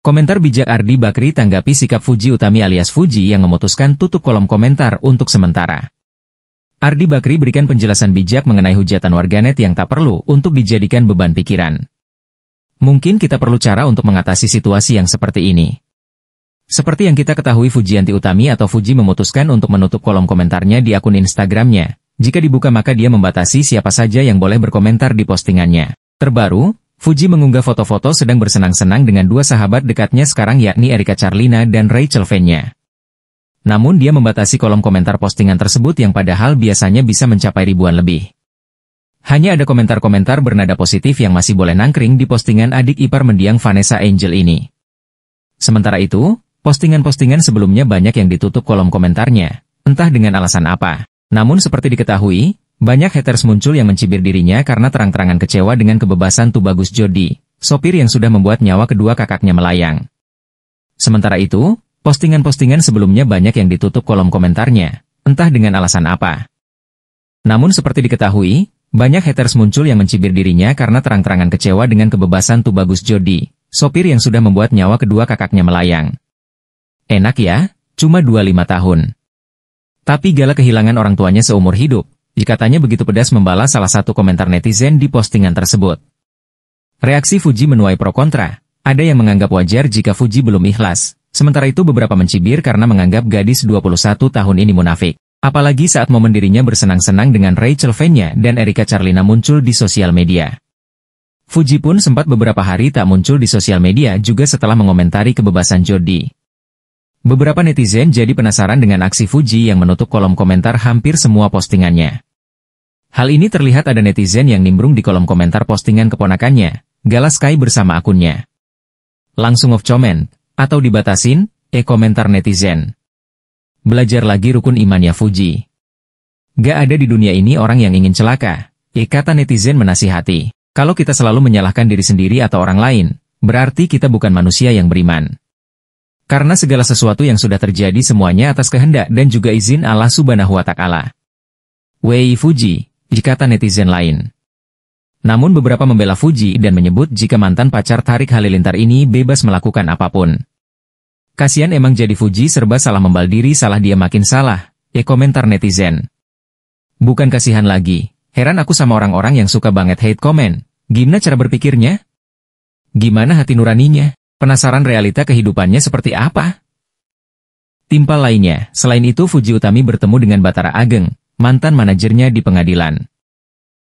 Komentar bijak Ardi Bakri tanggapi sikap Fuji Utami alias Fuji yang memutuskan tutup kolom komentar untuk sementara. Ardi Bakri berikan penjelasan bijak mengenai hujatan warganet yang tak perlu untuk dijadikan beban pikiran. Mungkin kita perlu cara untuk mengatasi situasi yang seperti ini. Seperti yang kita ketahui Fuji Anti Utami atau Fuji memutuskan untuk menutup kolom komentarnya di akun Instagramnya. Jika dibuka maka dia membatasi siapa saja yang boleh berkomentar di postingannya. Terbaru, Fuji mengunggah foto-foto sedang bersenang-senang dengan dua sahabat dekatnya sekarang yakni Erika Charlina dan Rachel Fenya. Namun dia membatasi kolom komentar postingan tersebut yang padahal biasanya bisa mencapai ribuan lebih. Hanya ada komentar-komentar bernada positif yang masih boleh nangkring di postingan adik ipar mendiang Vanessa Angel ini. Sementara itu, postingan-postingan sebelumnya banyak yang ditutup kolom komentarnya, entah dengan alasan apa. Namun seperti diketahui, banyak haters muncul yang mencibir dirinya karena terang-terangan kecewa dengan kebebasan Tubagus Jody, sopir yang sudah membuat nyawa kedua kakaknya melayang. Sementara itu, postingan-postingan sebelumnya banyak yang ditutup kolom komentarnya, entah dengan alasan apa. Namun seperti diketahui, banyak haters muncul yang mencibir dirinya karena terang-terangan kecewa dengan kebebasan Tubagus Jody, sopir yang sudah membuat nyawa kedua kakaknya melayang. Enak ya, cuma 25 tahun. Tapi Gala kehilangan orang tuanya seumur hidup, Dikatanya begitu pedas membalas salah satu komentar netizen di postingan tersebut. Reaksi Fuji menuai pro kontra. Ada yang menganggap wajar jika Fuji belum ikhlas. Sementara itu beberapa mencibir karena menganggap gadis 21 tahun ini munafik. Apalagi saat momen dirinya bersenang-senang dengan Rachel Fenya dan Erika Charlina muncul di sosial media. Fuji pun sempat beberapa hari tak muncul di sosial media juga setelah mengomentari kebebasan Jody. Beberapa netizen jadi penasaran dengan aksi Fuji yang menutup kolom komentar hampir semua postingannya. Hal ini terlihat ada netizen yang nimbrung di kolom komentar postingan keponakannya, Galaskai bersama akunnya. Langsung off comment, atau dibatasin, e komentar netizen. Belajar lagi rukun imannya Fuji. Gak ada di dunia ini orang yang ingin celaka, e kata netizen menasihati. Kalau kita selalu menyalahkan diri sendiri atau orang lain, berarti kita bukan manusia yang beriman. Karena segala sesuatu yang sudah terjadi semuanya atas kehendak dan juga izin Allah subhanahu wa ta'ala. Wei Fuji, dikata netizen lain. Namun beberapa membela Fuji dan menyebut jika mantan pacar Tarik Halilintar ini bebas melakukan apapun. Kasian emang jadi Fuji serba salah membal diri salah dia makin salah, ya komentar netizen. Bukan kasihan lagi, heran aku sama orang-orang yang suka banget hate comment. Gimana cara berpikirnya? Gimana hati nuraninya? Penasaran realita kehidupannya seperti apa? Timpal lainnya, selain itu Fuji Utami bertemu dengan Batara Ageng, mantan manajernya di pengadilan.